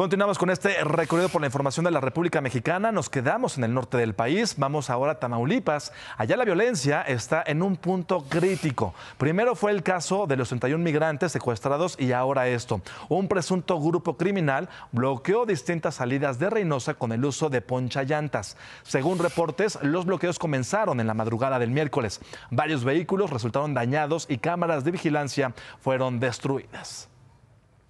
Continuamos con este recorrido por la información de la República Mexicana. Nos quedamos en el norte del país. Vamos ahora a Tamaulipas. Allá la violencia está en un punto crítico. Primero fue el caso de los 31 migrantes secuestrados y ahora esto. Un presunto grupo criminal bloqueó distintas salidas de Reynosa con el uso de ponchallantas. Según reportes, los bloqueos comenzaron en la madrugada del miércoles. Varios vehículos resultaron dañados y cámaras de vigilancia fueron destruidas.